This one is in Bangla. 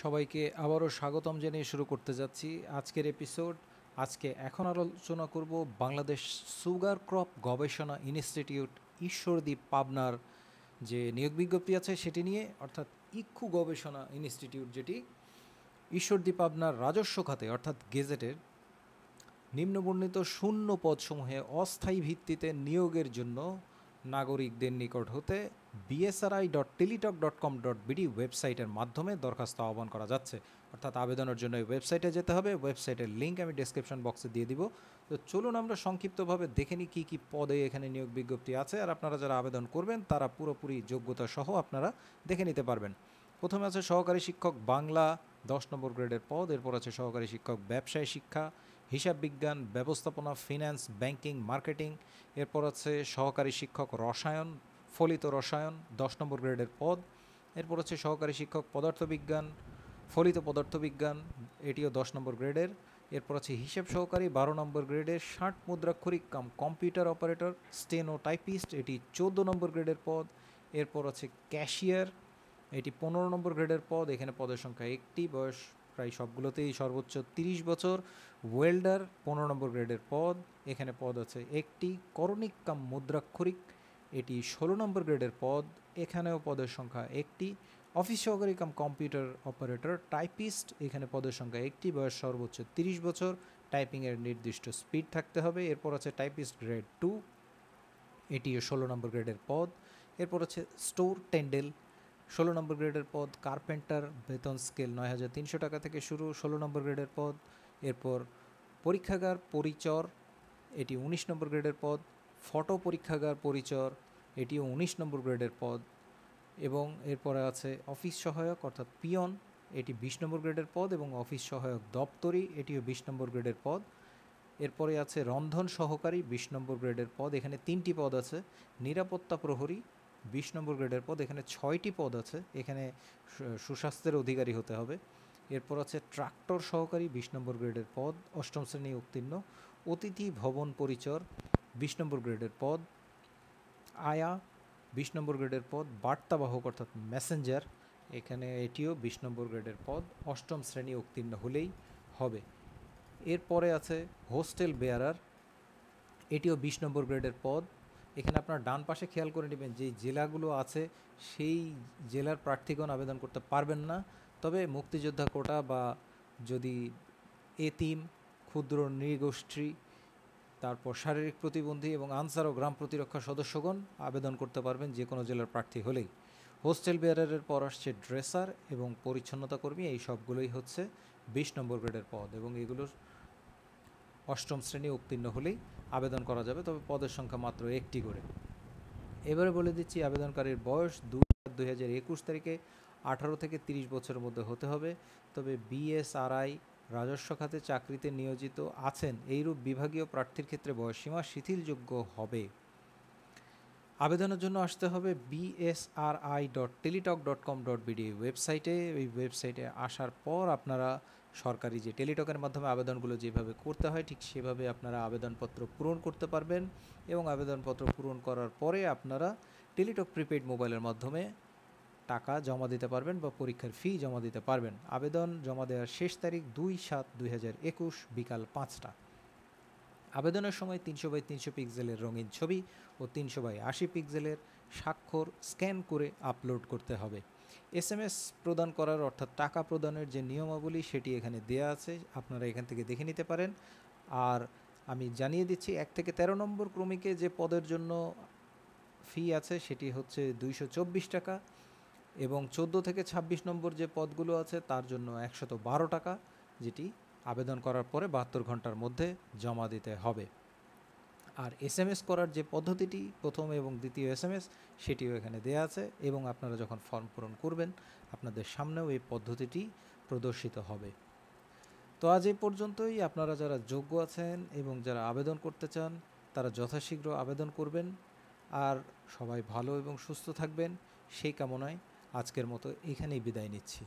সবাইকে আবারও স্বাগতম জানিয়ে শুরু করতে যাচ্ছি আজকের এপিসোড আজকে এখন আলোচনা করব বাংলাদেশ সুগার ক্রপ গবেষণা ইনস্টিটিউট ঈশ্বরদী পাবনার যে নিয়োগ বিজ্ঞপ্তি আছে সেটি নিয়ে অর্থাৎ ইক্ষু গবেষণা ইনস্টিটিউট যেটি ঈশ্বরদী পাবনার রাজস্ব খাতে অর্থাৎ গেজেটের নিম্নবর্ণিত শূন্য পদসমূহে অস্থায়ী ভিত্তিতে নিয়োগের জন্য নাগরিকদের নিকট হতে BSRI dot Teletalk dot com dot BD ওয়েবসাইটের মাধ্যমে দরখাস্ত আহ্বান করা যাচ্ছে অর্থাৎ আবেদনের জন্য এই ওয়েবসাইটে যেতে হবে ওয়েবসাইটের লিঙ্ক আমি ডেসক্রিপশন বক্সে দিয়ে দিব তো চলুন আমরা সংক্ষিপ্তভাবে দেখে নিই কী কী পদে এখানে নিয়োগ বিজ্ঞপ্তি আছে আর আপনারা যারা আবেদন করবেন তারা পুরোপুরি যোগ্যতা সহ আপনারা দেখে নিতে পারবেন প্রথমে আছে সহকারী শিক্ষক বাংলা দশ নম্বর গ্রেডের পদ এরপর আছে সহকারী শিক্ষক ব্যবসায় শিক্ষা হিসাব বিজ্ঞান ব্যবস্থাপনা ফিন্যান্স ব্যাংকিং মার্কেটিং এরপর আছে সহকারী শিক্ষক রসায়ন ফলিত রসায়ন দশ নম্বর গ্রেডের পদ এরপর হচ্ছে সহকারী শিক্ষক পদার্থবিজ্ঞান ফলিত পদার্থবিজ্ঞান এটিও দশ নম্বর গ্রেডের এরপর আছে হিসেব সহকারী বারো নম্বর গ্রেডের ষাট মুদ্রাক্ষরিক cum computer operator steno typist এটি চোদ্দ নম্বর গ্রেডের পদ এরপর আছে ক্যাশিয়ার এটি পনেরো নম্বর গ্রেডের পদ এখানে পদের সংখ্যা একটি বয়স প্রায় সবগুলোতেই সর্বোচ্চ তিরিশ বছর ওয়েল্ডার পনেরো নম্বর গ্রেডের পদ এখানে পদ আছে একটি করণিক কাম মুদ্রাক্ষরিক এটি ষোলো নম্বর গ্রেডের পদ এখানেও পদের সংখ্যা একটি অফিস সহকারী কাম কম্পিউটার অপারেটর টাইপিস্ট এখানে পদের সংখ্যা একটি বয়স সর্বোচ্চ তিরিশ বছর টাইপিংয়ের নির্দিষ্ট স্পিড থাকতে হবে এরপর আছে টাইপিস্ট গ্রেড টু এটিও ষোলো নম্বর গ্রেডের পদ এরপর আছে স্টোর টেন্ডেল ষোলো নম্বর গ্রেডের পদ কার্পেন্টার বেতন স্কেল নয় হাজার তিনশো টাকা থেকে শুরু ষোলো নম্বর গ্রেডের পদ এরপর পরীক্ষাগার পরিচর এটি উনিশ নম্বর গ্রেডের পদ ফটো পরীক্ষাগার পরিচর এটিও উনিশ নম্বর গ্রেডের পদ এবং এরপরে আছে অফিস সহায়ক অর্থাৎ পিয়ন এটি বিশ নম্বর গ্রেডের পদ এবং অফিস সহায়ক দপ্তরি এটিও বিশ নম্বর গ্রেডের পদ এরপরে আছে রন্ধন সহকারী বিশ নম্বর গ্রেডের পদ এখানে তিনটি পদ আছে নিরাপত্তা প্রহরী বিশ নম্বর গ্রেডের পদ এখানে ছয়টি পদ আছে এখানে সুস্বাস্থ্যের অধিকারী হতে হবে এরপর আছে ট্রাক্টর সহকারী বিশ নম্বর গ্রেডের পদ অষ্টম শ্রেণী উত্তীর্ণ অতিথি ভবন পরিচর বিশ নম্বর গ্রেডের পদ আয়া বিশ নম্বর গ্রেডের পদ বার্তাবাহক অর্থাৎ মেসেঞ্জার এখানে এটিও বিশ নম্বর গ্রেডের পদ অষ্টম শ্রেণী উত্তীর্ণ হলেই হবে এরপরে আছে হোস্টেল বেয়ারার এটিও বিশ নম্বর গ্রেডের পদ এখানে আপনার ডান পাশে খেয়াল করে নেবেন যে জেলাগুলো আছে সেই জেলার প্রার্থীগণ আবেদন করতে পারবেন না তবে মুক্তিযোদ্ধা কোটা বা যদি এতিম ক্ষুদ্র নৃগোষ্ঠী তারপর শারীরিক প্রতিবন্ধী এবং আনসার ও গ্রাম প্রতিরক্ষা সদস্যগণ আবেদন করতে পারবেন যে কোনো জেলার প্রার্থী হলেই হোস্টেল বেয়ারের পর আসছে ড্রেসার এবং পরিচ্ছন্নতা কর্মী এই সবগুলোই হচ্ছে বিশ নম্বর গ্রেডের পদ এবং এগুলোর অষ্টম শ্রেণী উত্তীর্ণ হলেই আবেদন করা যাবে তবে পদের সংখ্যা মাত্র একটি করে এবারে বলে দিচ্ছি আবেদনকারীর বয়স দুই দুই হাজার একুশ তারিখে আঠারো থেকে তিরিশ বছরের মধ্যে হতে হবে তবে বিএসআরআই রাজস্ব খাতে চাকরিতে নিয়োজিত আছেন এইরূপ বিভাগীয় প্রার্থীর ক্ষেত্রে বয়সসীমা শিথিলযোগ্য হবে আবেদনের জন্য আসতে হবে BSRI dot Teletalk dot com dot BD ওয়েবসাইটে এই ওয়েবসাইটে আসার পর আপনারা সরকারি যে টেলিটকের মাধ্যমে আবেদনগুলো যেভাবে করতে হয় ঠিক সেভাবে আপনারা আবেদনপত্র পূরণ করতে পারবেন এবং আবেদনপত্র পূরণ করার পরে আপনারা টেলিটক প্রিপেড মোবাইলের মাধ্যমে টাকা জমা দিতে পারবেন বা পরীক্ষার ফি জমা দিতে পারবেন আবেদন জমা দেওয়ার শেষ তারিখ দুই সাত দুই বিকাল পাঁচটা আবেদনের সময় তিনশো বাই তিনশো পিক্সেলের রঙিন ছবি ও তিনশো বাই আশি পিক্সেলের স্বাক্ষর স্ক্যান করে আপলোড করতে হবে এস এম এস প্রদান করার অর্থাৎ টাকা প্রদানের যে নিয়মাবলী সেটি এখানে দেয়া আছে আপনারা এখান থেকে দেখে নিতে পারেন আর আমি জানিয়ে দিচ্ছি এক থেকে তেরো নম্বর ক্রমিকে যে পদের জন্য ফি আছে সেটি হচ্ছে দুইশো টাকা এবং ১৪ থেকে ২৬ নম্বর যে পদগুলো আছে তার জন্য একশত বারো টাকা যেটি আবেদন করার পরে বাহাত্তর ঘন্টার মধ্যে জমা দিতে হবে আর এস এম এস করার যে পদ্ধতিটি প্রথম এবং দ্বিতীয় এস এম এস সেটিও এখানে দেওয়া আছে এবং আপনারা যখন ফর্ম পূরণ করবেন আপনাদের সামনেও এই পদ্ধতিটি প্রদর্শিত হবে তো আজ এই পর্যন্তই আপনারা যারা যোগ্য আছেন এবং যারা আবেদন করতে চান তারা যথাশীঘ্র আবেদন করবেন আর সবাই ভালো এবং সুস্থ থাকবেন সেই কামনায় আজকের মতো এখানেই বিদায় নিচ্ছি